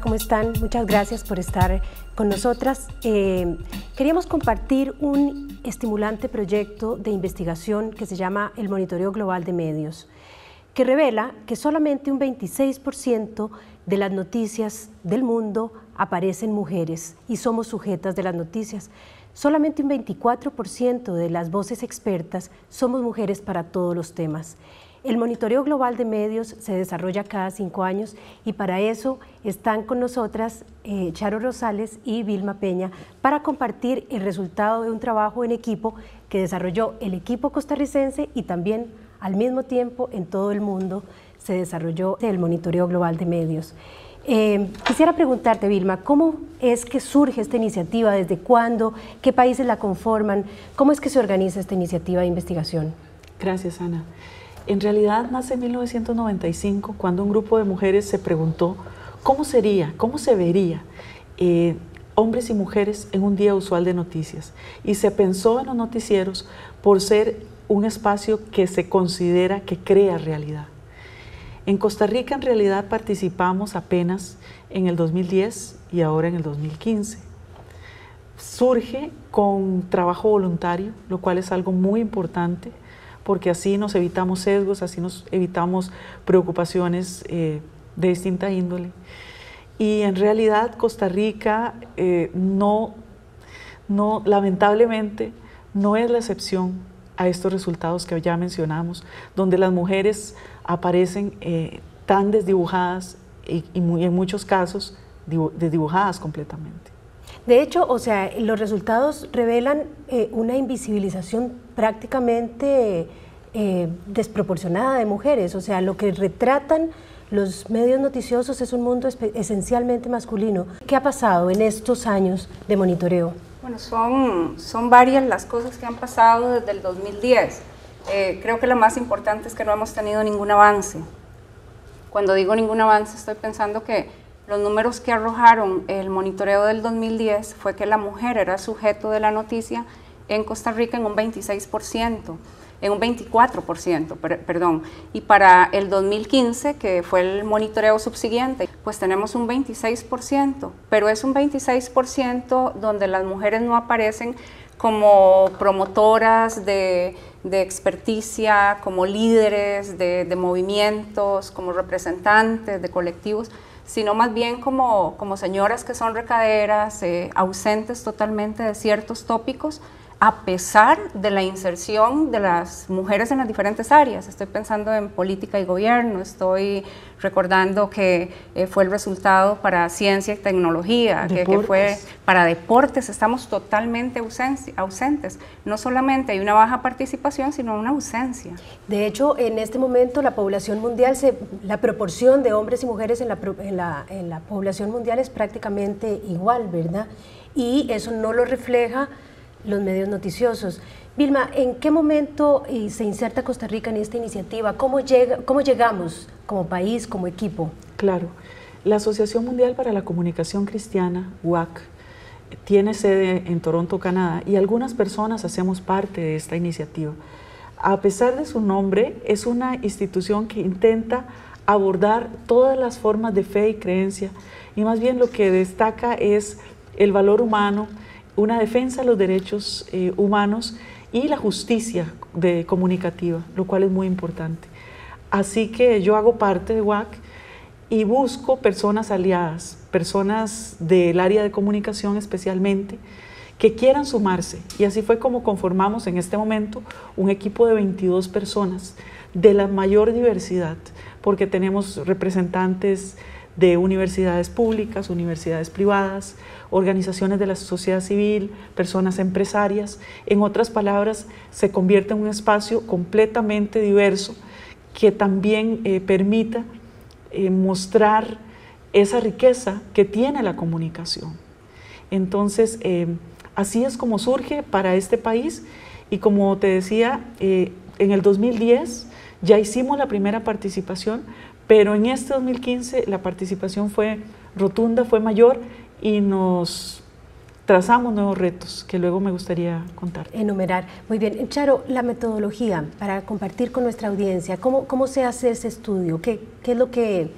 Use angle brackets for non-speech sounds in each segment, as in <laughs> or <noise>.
¿Cómo están? Muchas gracias por estar con nosotras. Eh, queríamos compartir un estimulante proyecto de investigación que se llama el Monitoreo Global de Medios, que revela que solamente un 26% de las noticias del mundo aparecen mujeres y somos sujetas de las noticias. Solamente un 24% de las voces expertas somos mujeres para todos los temas. El monitoreo global de medios se desarrolla cada cinco años y para eso están con nosotras eh, Charo Rosales y Vilma Peña para compartir el resultado de un trabajo en equipo que desarrolló el equipo costarricense y también al mismo tiempo en todo el mundo se desarrolló el monitoreo global de medios. Eh, quisiera preguntarte, Vilma, ¿cómo es que surge esta iniciativa? ¿Desde cuándo? ¿Qué países la conforman? ¿Cómo es que se organiza esta iniciativa de investigación? Gracias, Ana. En realidad nace en 1995 cuando un grupo de mujeres se preguntó cómo sería, cómo se vería eh, hombres y mujeres en un día usual de noticias. Y se pensó en los noticieros por ser un espacio que se considera que crea realidad. En Costa Rica en realidad participamos apenas en el 2010 y ahora en el 2015. Surge con trabajo voluntario, lo cual es algo muy importante porque así nos evitamos sesgos, así nos evitamos preocupaciones eh, de distinta índole. Y en realidad Costa Rica eh, no, no, lamentablemente, no es la excepción a estos resultados que ya mencionamos, donde las mujeres aparecen eh, tan desdibujadas y, en muchos casos desdibujadas completamente. De hecho, o sea, los resultados revelan eh, una invisibilización prácticamente eh, desproporcionada de mujeres. O sea, lo que retratan los medios noticiosos es un mundo esencialmente masculino. ¿Qué ha pasado en estos años de monitoreo? Bueno, son, son varias las cosas que han pasado desde el 2010. Eh, creo que lo más importante es que no hemos tenido ningún avance. Cuando digo ningún avance, estoy pensando que los números que arrojaron el monitoreo del 2010 fue que la mujer era sujeto de la noticia en Costa Rica en un 26%, en un 24%, perdón. Y para el 2015, que fue el monitoreo subsiguiente, pues tenemos un 26%, pero es un 26% donde las mujeres no aparecen como promotoras de, experticia, como líderes de, de movimientos, como representantes de colectivos sino más bien como, como señoras que son recaderas, eh, ausentes totalmente de ciertos tópicos, a pesar de la inserción de las mujeres en las diferentes áreas. Estoy pensando en política y gobierno, estoy recordando que eh, fue el resultado para ciencia y tecnología, que, fue para deportes, estamos totalmente ausentes. No solamente hay una baja participación, sino una ausencia. De hecho, en este momento la población mundial, se, la proporción de hombres y mujeres la, en la población mundial es prácticamente igual, ¿verdad? Y eso no lo refleja los medios noticiosos. Vilma, ¿en qué momento eh, se inserta Costa Rica en esta iniciativa? ¿Cómo, llega, cómo llegamos como país, como equipo? Claro. La Asociación Mundial para la Comunicación Cristiana, UAC, tiene sede en Toronto, Canadá, y algunas personas hacemos parte de esta iniciativa. A pesar de su nombre, es una institución que intenta abordar todas las formas de fe y creencia, y más bien lo que destaca es el valor humano, una defensa de los derechos eh, humanos y la justicia de, comunicativa, lo cual es muy importante. Así que yo hago parte de WAC y busco personas aliadas, personas del área de comunicación especialmente, que quieran sumarse. Y así fue como conformamos en este momento un equipo de 22 personas de la mayor diversidad, porque tenemos representantes de universidades públicas, universidades privadas, organizaciones de la sociedad civil, personas empresarias. En otras palabras, se convierte en un espacio completamente diverso que también eh, permita eh, mostrar esa riqueza que tiene la comunicación. Entonces, eh, así es como surge para este país y como te decía, en el 2010 ya hicimos la primera participación, pero en este 2015 la participación fue rotunda, fue mayor y nos trazamos nuevos retos que luego me gustaría contar. Enumerar. Muy bien. Charo, la metodología para compartir con nuestra audiencia, ¿cómo, se hace ese estudio? ¿Qué, es lo que,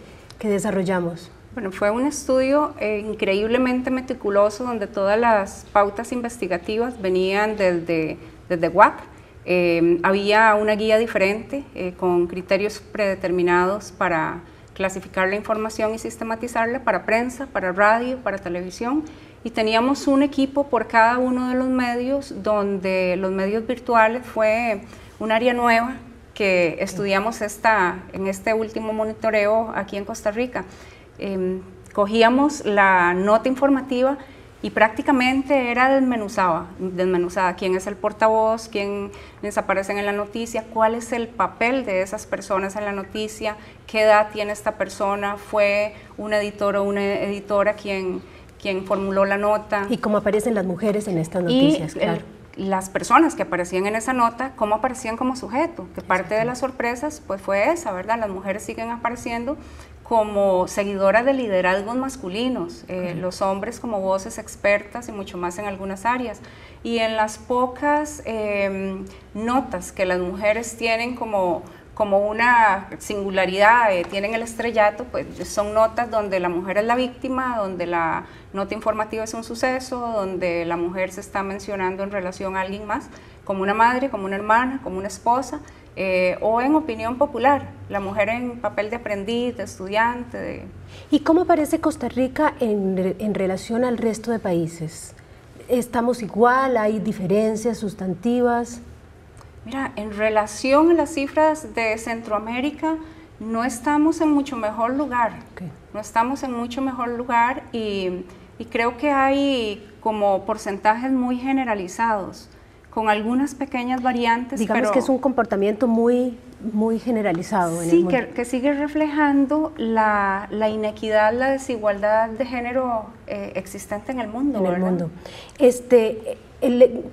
desarrollamos? Bueno, fue un estudio eh, increíblemente meticuloso donde todas las pautas investigativas venían desde, desde WAP, Em, había una guía diferente eh, con criterios predeterminados para clasificar la información y sistematizarla para prensa, para radio, para televisión y teníamos un equipo por cada uno de los medios donde los medios virtuales fue un área nueva que estudiamos esta, en este último monitoreo aquí en Costa Rica. Em, cogíamos la nota informativa y prácticamente era desmenuzada, desmenuzada quién es el portavoz, quién aparecen en la noticia, cuál es el papel de esas personas en la noticia, qué edad tiene esta persona, fue un editor o una editora quien, formuló la nota. Y cómo aparecen las mujeres en estas eh, noticias, claro. las personas que aparecían en esa nota, cómo aparecían como sujeto, que parte de las sorpresas pues fue esa, ¿verdad? Las mujeres siguen apareciendo como seguidora de liderazgos masculinos, eh, los hombres como voces expertas y mucho más en algunas áreas. Y en las pocas em, notas que las mujeres tienen como, como una singularidad, eh, tienen el estrellato, pues son notas donde la mujer es la víctima, donde la nota informativa es un suceso, donde la mujer se está mencionando en relación a alguien más, como una madre, como una hermana, como una esposa eh, o en opinión popular, la mujer en papel de aprendiz, de estudiante. ¿Y cómo aparece Costa Rica en, en relación al resto de países? ¿Estamos igual? ¿Hay diferencias sustantivas? Mira, en relación a las cifras de Centroamérica, no estamos en mucho mejor lugar. No estamos en mucho mejor lugar y, y, creo que hay como porcentajes muy generalizados con algunas pequeñas variantes. Digamos que es un comportamiento muy, muy generalizado. En el mundo. Que, que, sigue reflejando la, la, inequidad, la desigualdad de género eh, existente en el mundo. En el mundo. Este,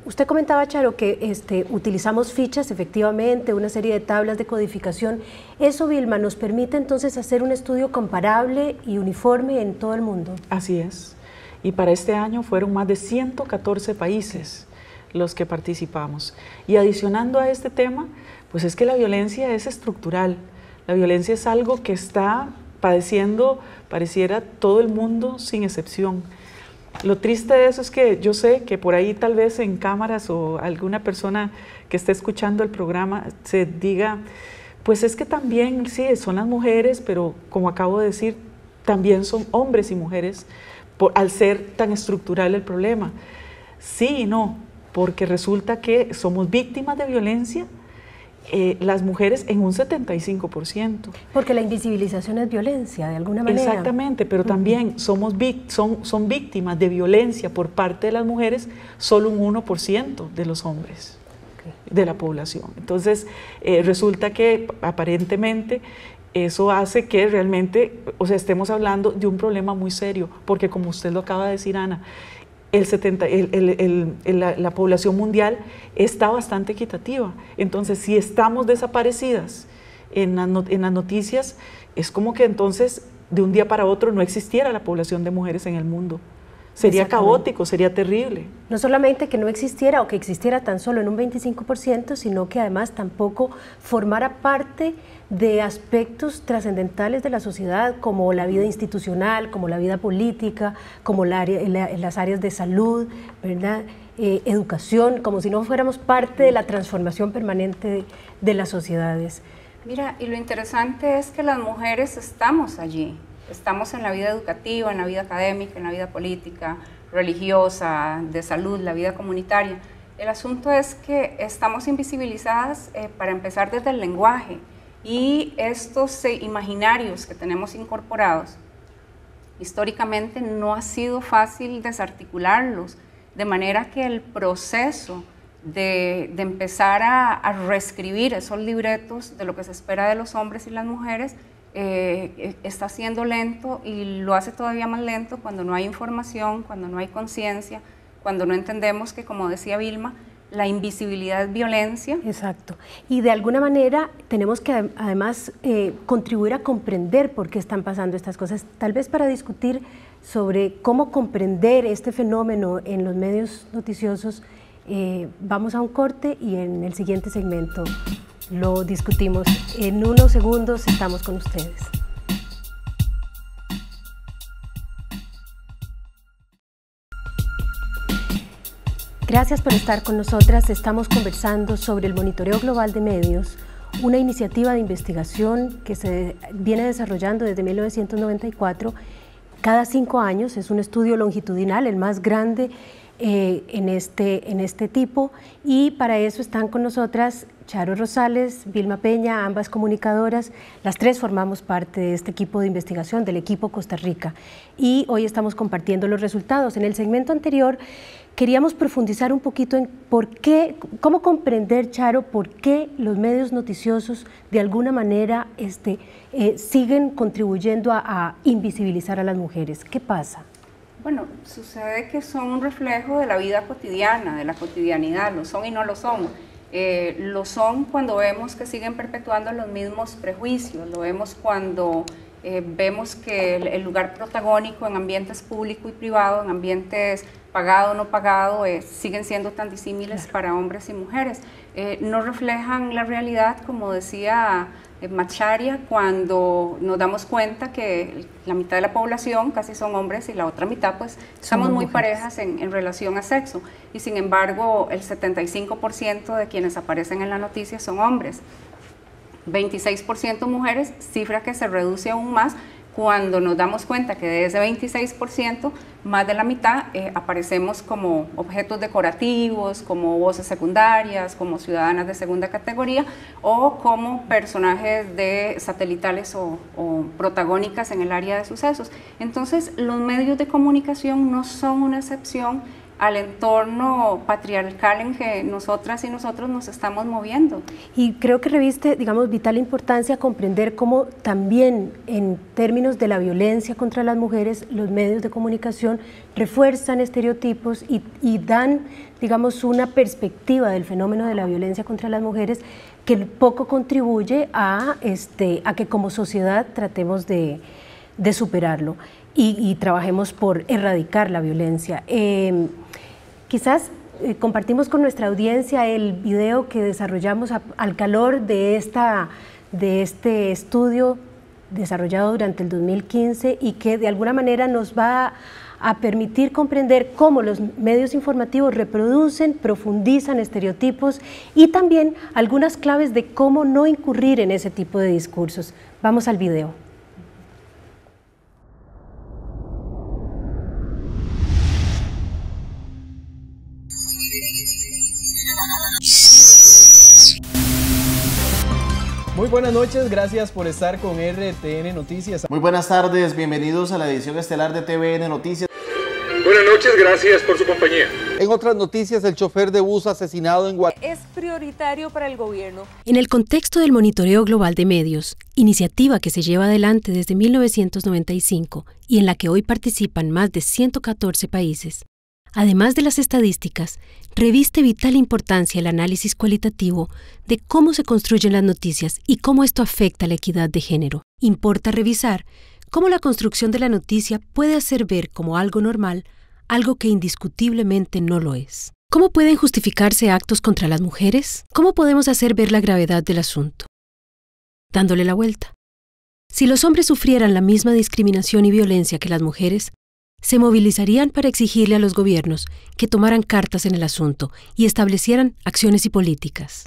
usted comentaba, Charo, que este, utilizamos fichas, efectivamente, una serie de tablas de codificación. Eso, Vilma, nos permite entonces hacer un estudio comparable y uniforme en todo el mundo. Así es. Y para este año fueron más de 114 países los que participamos. Y adicionando a este tema, pues es que la violencia es estructural. La violencia es algo que está padeciendo, pareciera, todo el mundo sin excepción. Lo triste de eso es que yo sé que por ahí tal vez en cámaras o alguna persona que esté escuchando el programa se diga, pues es que también, sí, son las mujeres, pero como acabo de decir, también son hombres y mujeres por, al ser tan estructural el problema. Sí y no, porque resulta que somos víctimas de violencia eh, las mujeres en un 75%. Porque la invisibilización es violencia, de alguna manera. Exactamente, pero también son, son víctimas de violencia por parte de las mujeres solo un 1% de los hombres de la población. Entonces, eh, resulta que aparentemente eso hace que realmente, o sea, estemos hablando de un problema muy serio, porque como usted lo acaba de decir, Ana, el 70, el, la, población mundial está bastante equitativa. Entonces, si estamos desaparecidas en, en las noticias, es como que entonces de un día para otro no existiera la población de mujeres en el mundo. Sería caótico, sería terrible. No solamente que no existiera o que existiera tan solo en un 25%, sino que además tampoco formara parte de aspectos trascendentales de la sociedad, como la vida institucional, como la vida política, como las áreas de salud, ¿verdad? Eh, educación, como si no fuéramos parte de la transformación permanente de, las sociedades. Mira, y lo interesante es que las mujeres estamos allí, estamos en la vida educativa, en la vida académica, en la vida política, religiosa, de salud, la vida comunitaria. El asunto es que estamos invisibilizadas eh, para empezar desde el lenguaje. Y estos imaginarios que tenemos incorporados, históricamente no ha sido fácil desarticularlos, de manera que el proceso de, empezar a, reescribir esos libretos de lo que se espera de los hombres y las mujeres eh, eh, está siendo lento y lo hace todavía más lento cuando no hay información, cuando no hay conciencia, cuando no entendemos que, como decía Vilma, la invisibilidad violencia. Exacto. Y de alguna manera tenemos que además eh, contribuir a comprender por qué están pasando estas cosas, tal vez para discutir sobre cómo comprender este fenómeno en los medios noticiosos. Eh, vamos a un corte y en el siguiente segmento lo discutimos. En unos segundos estamos con ustedes. Gracias por estar con nosotras. Estamos conversando sobre el monitoreo global de medios, una iniciativa de investigación que se viene desarrollando desde 1994. Cada cinco años es un estudio longitudinal, el más grande eh, en, este, en este tipo. Y para eso están con nosotras Charo Rosales, Vilma Peña, ambas comunicadoras. Las tres formamos parte de este equipo de investigación, del equipo Costa Rica. Y hoy estamos compartiendo los resultados. En el segmento anterior queríamos profundizar un poquito en por qué, cómo comprender, Charo, por qué los medios noticiosos de alguna manera este, eh, siguen contribuyendo a, invisibilizar a las mujeres. ¿Qué pasa? Bueno, sucede que son un reflejo de la vida cotidiana, de la cotidianidad, lo son y no lo son. Eh, lo son cuando vemos que siguen perpetuando los mismos prejuicios, lo vemos cuando eh, vemos que el, el lugar protagónico en ambientes público y privado, en ambientes pagado, no pagado, eh, siguen siendo tan disímiles para hombres y mujeres. Eh, no reflejan la realidad, como decía eh, Macharia, cuando nos damos cuenta que la mitad de la población casi son hombres y la otra mitad, pues, somos muy parejas en, en, relación a sexo. Y sin embargo, el 75% de quienes aparecen en la noticia son hombres. 26% mujeres, cifra que se reduce aún más cuando nos damos cuenta que de ese 26%, más de la mitad eh, aparecemos como objetos decorativos, como voces secundarias, como ciudadanas de segunda categoría o como personajes de satelitales o, o, protagónicas en el área de sucesos. Entonces, los medios de comunicación no son una excepción al entorno patriarcal en que nosotras y nosotros nos estamos moviendo. Y creo que reviste, digamos, vital importancia comprender cómo también en términos de la violencia contra las mujeres, los medios de comunicación refuerzan estereotipos y, y dan, digamos, una perspectiva del fenómeno de la violencia contra las mujeres que poco contribuye a, este, a que como sociedad tratemos de, de superarlo. Y, trabajemos por erradicar la violencia. Em, Quizás eh, compartimos con nuestra audiencia el video que desarrollamos al calor de, de este estudio desarrollado durante el 2015 y que de alguna manera nos va a permitir comprender cómo los medios informativos reproducen, profundizan estereotipos y también algunas claves de cómo no incurrir en ese tipo de discursos. Vamos al video. buenas noches, gracias por estar con RTN Noticias. Muy buenas tardes, bienvenidos a la edición estelar de TVN Noticias. Buenas noches, gracias por su compañía. En otras noticias, el chofer de bus asesinado en Guatemala es prioritario para el gobierno. En el contexto del monitoreo global de medios, iniciativa que se lleva adelante desde 1995 y en la que hoy participan más de 114 países, además de las estadísticas, reviste vital importancia el análisis cualitativo de cómo se construyen las noticias y cómo esto afecta la equidad de género. Importa revisar cómo la construcción de la noticia puede hacer ver como algo normal algo que indiscutiblemente no lo es. ¿Cómo pueden justificarse actos contra las mujeres? ¿Cómo podemos hacer ver la gravedad del asunto? Dándole la vuelta. Si los hombres sufrieran la misma discriminación y violencia que las mujeres, se movilizarían para exigirle a los gobiernos que tomaran cartas en el asunto y establecieran acciones y políticas.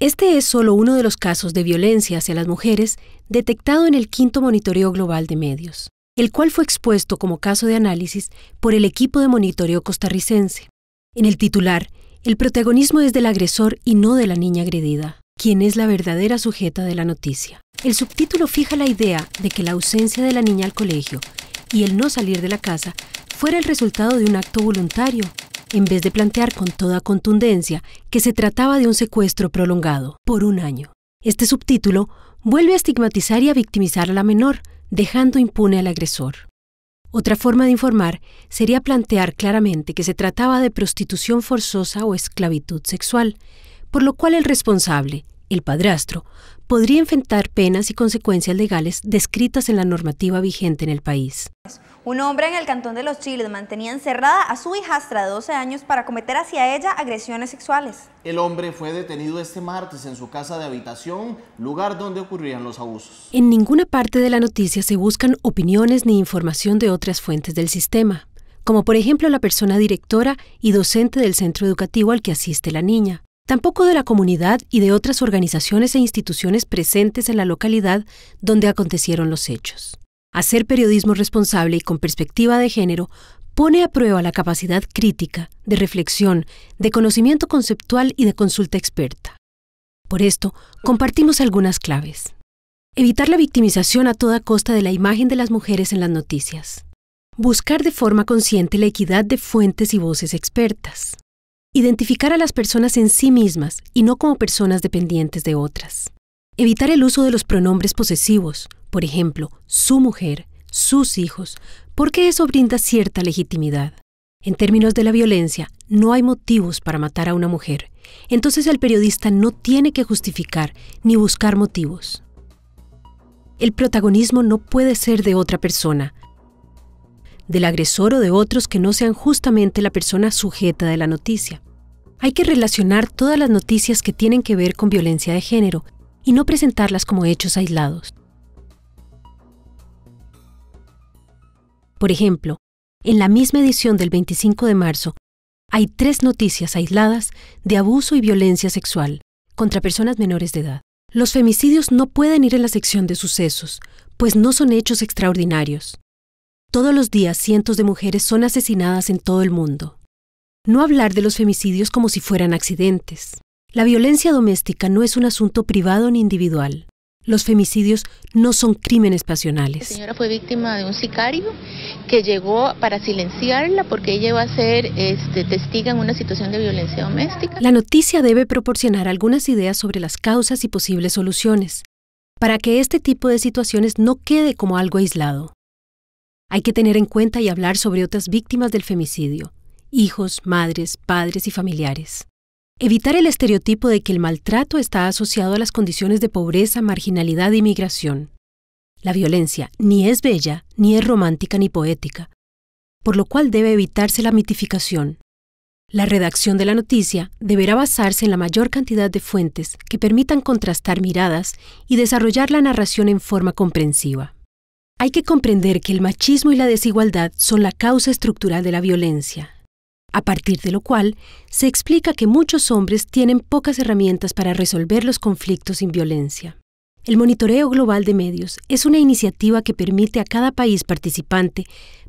Este es solo uno de los casos de violencia hacia las mujeres detectado en el quinto monitoreo global de medios, el cual fue expuesto como caso de análisis por el equipo de monitoreo costarricense. En el titular, el protagonismo es del agresor y no de la niña agredida, quien es la verdadera sujeta de la noticia. El subtítulo fija la idea de que la ausencia de la niña al colegio y el no salir de la casa fuera el resultado de un acto voluntario, en vez de plantear con toda contundencia que se trataba de un secuestro prolongado por un año. Este subtítulo vuelve a estigmatizar y a victimizar a la menor, dejando impune al agresor. Otra forma de informar sería plantear claramente que se trataba de prostitución forzosa o esclavitud sexual, por lo cual el responsable, el padrastro, podría enfrentar penas y consecuencias legales descritas en la normativa vigente en el país. Un hombre en el Cantón de los Chiles mantenía encerrada a su hijastra de 12 años para cometer hacia ella agresiones sexuales. El hombre fue detenido este martes en su casa de habitación, lugar donde ocurrían los abusos. En ninguna parte de la noticia se buscan opiniones ni información de otras fuentes del sistema como por ejemplo la persona directora y docente del centro educativo al que asiste la niña, tampoco de la comunidad y de otras organizaciones e instituciones presentes en la localidad donde acontecieron los hechos. Hacer periodismo responsable y con perspectiva de género pone a prueba la capacidad crítica, de reflexión, de conocimiento conceptual y de consulta experta. Por esto, compartimos algunas claves. Evitar la victimización a toda costa de la imagen de las mujeres en las noticias. Buscar de forma consciente la equidad de fuentes y voces expertas. Identificar a las personas en sí mismas y no como personas dependientes de otras. Evitar el uso de los pronombres posesivos, por ejemplo, su mujer, sus hijos, porque eso brinda cierta legitimidad. En términos de la violencia, no hay motivos para matar a una mujer, entonces el periodista no tiene que justificar ni buscar motivos. El protagonismo no puede ser de otra persona, del agresor o de otros que no sean justamente la persona sujeta de la noticia. Hay que relacionar todas las noticias que tienen que ver con violencia de género y no presentarlas como hechos aislados. Por ejemplo, en la misma edición del 25 de marzo, hay tres noticias aisladas de abuso y violencia sexual contra personas menores de edad. Los femicidios no pueden ir en la sección de sucesos, pues no son hechos extraordinarios. Todos los días cientos de mujeres son asesinadas en todo el mundo. No hablar de los femicidios como si fueran accidentes. La violencia doméstica no es un asunto privado ni individual. Los femicidios no son crímenes pasionales. La señora fue víctima de un sicario que llegó para silenciarla porque ella va a ser este, testiga en una situación de violencia doméstica. La noticia debe proporcionar algunas ideas sobre las causas y posibles soluciones para que este tipo de situaciones no quede como algo aislado. Hay que tener en cuenta y hablar sobre otras víctimas del femicidio, hijos, madres, padres y familiares. Evitar el estereotipo de que el maltrato está asociado a las condiciones de pobreza, marginalidad e inmigración. La violencia ni es bella, ni es romántica ni poética, por lo cual debe evitarse la mitificación. La redacción de la noticia deberá basarse en la mayor cantidad de fuentes que permitan contrastar miradas y desarrollar la narración en forma comprensiva. Hay que comprender que el machismo y la desigualdad son la causa estructural de la violencia, a partir de lo cual se explica que muchos hombres tienen pocas herramientas para resolver los conflictos sin violencia. El monitoreo global de medios es una iniciativa que permite a cada país participante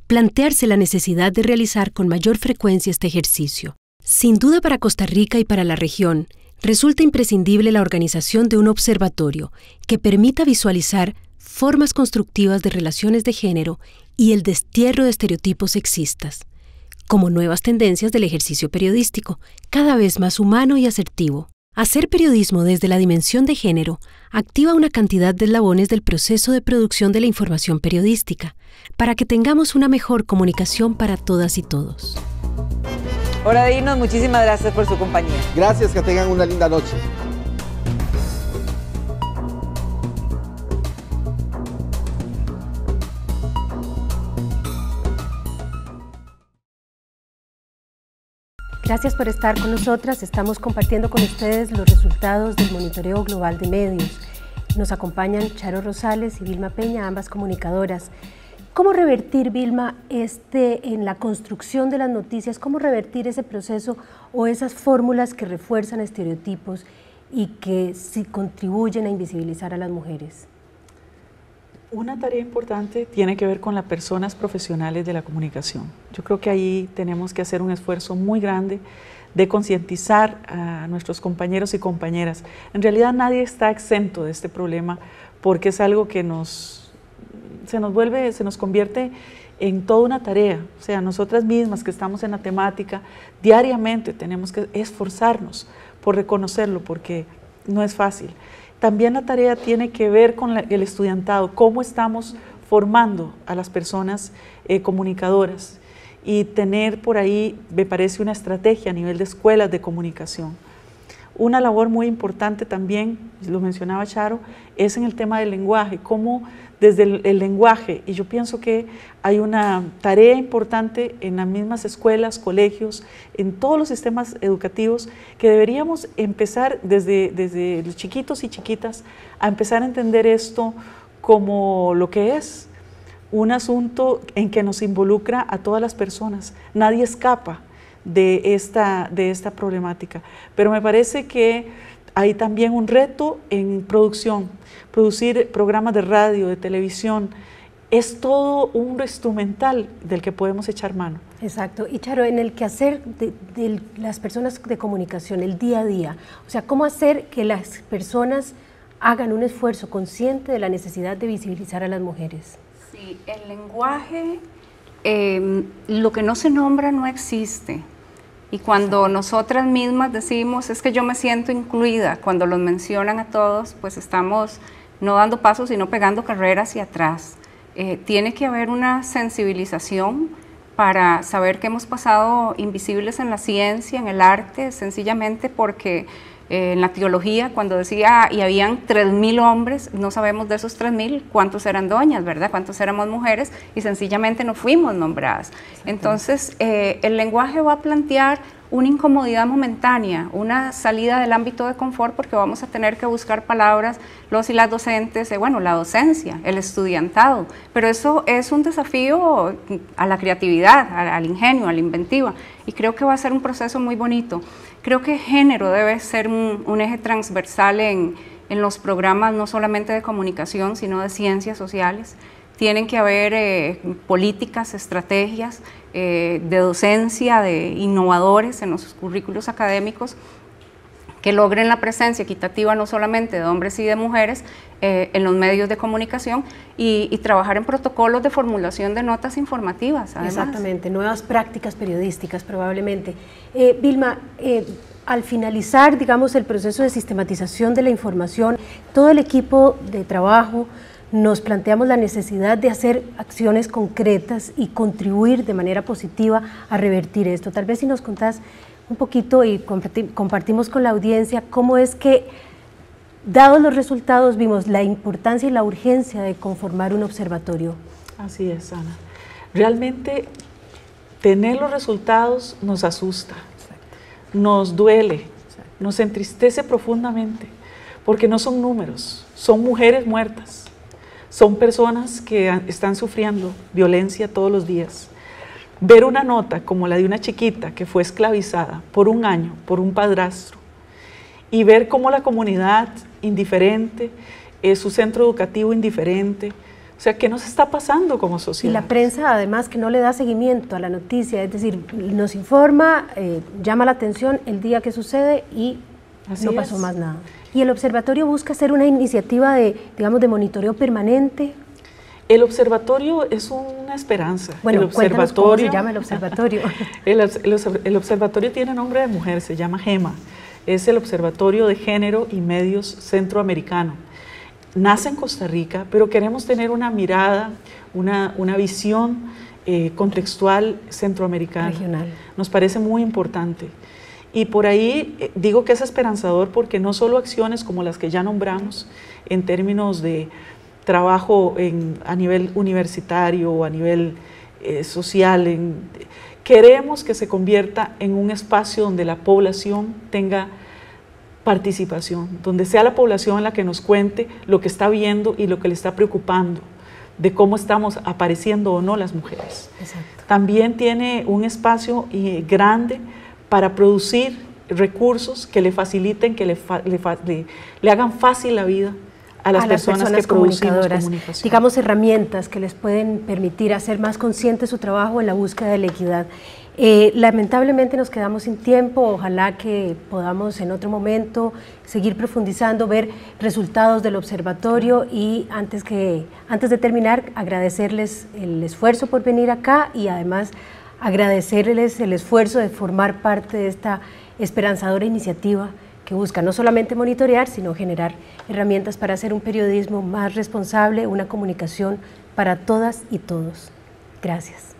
plantearse la necesidad de realizar con mayor frecuencia este ejercicio. Sin duda para Costa Rica y para la región, resulta imprescindible la organización de un observatorio que permita visualizar formas constructivas de relaciones de género y el destierro de estereotipos sexistas, como nuevas tendencias del ejercicio periodístico, cada vez más humano y asertivo. Hacer periodismo desde la dimensión de género activa una cantidad de eslabones del proceso de producción de la información periodística para que tengamos una mejor comunicación para todas y todos. Hora de irnos, muchísimas gracias por su compañía. Gracias, que tengan una linda noche. Gracias por estar con nosotras. Estamos compartiendo con ustedes los resultados del monitoreo global de medios. Nos acompañan Charo Rosales y Vilma Peña, ambas comunicadoras. ¿Cómo revertir, Vilma, este, en la construcción de las noticias, cómo revertir ese proceso o esas fórmulas que refuerzan estereotipos y que contribuyen a invisibilizar a las mujeres? Una tarea importante tiene que ver con las personas profesionales de la comunicación. Yo creo que ahí tenemos que hacer un esfuerzo muy grande de concientizar a nuestros compañeros y compañeras. En realidad nadie está exento de este problema porque es algo que nos, se nos vuelve, se nos convierte en toda una tarea. O sea, nosotras mismas que estamos en la temática, diariamente tenemos que esforzarnos por reconocerlo porque no es fácil. También la tarea tiene que ver con el estudiantado, cómo estamos formando a las personas eh, comunicadoras y tener por ahí, me parece, una estrategia a nivel de escuelas de comunicación. Una labor muy importante también, lo mencionaba Charo, es en el tema del lenguaje, cómo desde el, lenguaje. Y yo pienso que hay una tarea importante en las mismas escuelas, colegios, en todos los sistemas educativos, que deberíamos empezar desde, desde los chiquitos y chiquitas a empezar a entender esto como lo que es un asunto en que nos involucra a todas las personas. Nadie escapa de esta, de esta problemática. Pero me parece que hay también un reto en producción, producir programas de radio, de televisión. Es todo un instrumental del que podemos echar mano. Exacto. Y Charo, en el quehacer de, de las personas de comunicación, el día a día, o sea, ¿cómo hacer que las personas hagan un esfuerzo consciente de la necesidad de visibilizar a las mujeres? Sí, el lenguaje, em, lo que no se nombra no existe. Y cuando nosotras mismas decimos, es que yo me siento incluida, cuando los mencionan a todos, pues estamos no dando pasos, sino pegando carreras hacia atrás. Eh, tiene que haber una sensibilización para saber que hemos pasado invisibles en la ciencia, en el arte, sencillamente porque eh, en la teología, cuando decía, ah, y habían 3.000 hombres, no sabemos de esos 3.000 cuántos eran doñas, ¿verdad? Cuántos éramos mujeres y sencillamente no fuimos nombradas. Entonces, eh, el lenguaje va a plantear una incomodidad momentánea, una salida del ámbito de confort porque vamos a tener que buscar palabras los y las docentes, eh, bueno, la docencia, el estudiantado, pero eso es un desafío a la creatividad, al ingenio, a la inventiva y creo que va a ser un proceso muy bonito. Creo que género debe ser un, eje transversal en, los programas no solamente de comunicación, sino de ciencias sociales. Tienen que haber eh, políticas, estrategias eh, de docencia, de innovadores en los currículos académicos que logren la presencia equitativa no solamente de hombres y de mujeres eh, en los medios de comunicación y, trabajar en protocolos de formulación de notas informativas. Exactamente, nuevas prácticas periodísticas probablemente. Eh, Vilma, eh, al finalizar, digamos, el proceso de sistematización de la información, todo el equipo de trabajo nos planteamos la necesidad de hacer acciones concretas y contribuir de manera positiva a revertir esto. Tal vez si nos contás un poquito y compartimos con la audiencia cómo es que, dados los resultados, vimos la importancia y la urgencia de conformar un observatorio. Así es, Ana. Realmente tener los resultados nos asusta, nos duele, nos entristece profundamente, porque no son números, son mujeres muertas, son personas que están sufriendo violencia todos los días Ver una nota como la de una chiquita que fue esclavizada por un año, por un padrastro, y ver cómo la comunidad indiferente, eh, su centro educativo indiferente, o sea, ¿qué nos está pasando como sociedad? Y la prensa, además, que no le da seguimiento a la noticia, es decir, nos informa, eh, llama la atención el día que sucede y no pasó más nada. Y el observatorio busca hacer una iniciativa de, digamos, de monitoreo permanente el observatorio es una esperanza. el observatorio, cómo se llama el observatorio? <laughs> el, observatorio tiene nombre de mujer, se llama GEMA. Es el Observatorio de Género y Medios Centroamericano. Nace en Costa Rica, pero queremos tener una mirada, una, una visión eh, contextual centroamericana. Regional. Nos parece muy importante. Y por ahí eh, digo que es esperanzador porque no solo acciones como las que ya nombramos en términos de trabajo a nivel universitario o a nivel eh, social. queremos que se convierta en un espacio donde la población tenga participación, donde sea la población la que nos cuente lo que está viendo y lo que le está preocupando de cómo estamos apareciendo o no las mujeres. También tiene un espacio eh, grande para producir recursos que le faciliten, que le hagan fácil la vida a las, personas, comunicadoras, digamos herramientas que les pueden permitir hacer más consciente su trabajo en la búsqueda de la equidad. Eh, lamentablemente nos quedamos sin tiempo, ojalá que podamos en otro momento seguir profundizando, ver resultados del observatorio y antes, que, antes de terminar agradecerles el esfuerzo por venir acá y además agradecerles el esfuerzo de formar parte de esta esperanzadora iniciativa que busca no solamente monitorear, sino generar herramientas para hacer un periodismo más responsable, una comunicación para todas y todos. Gracias.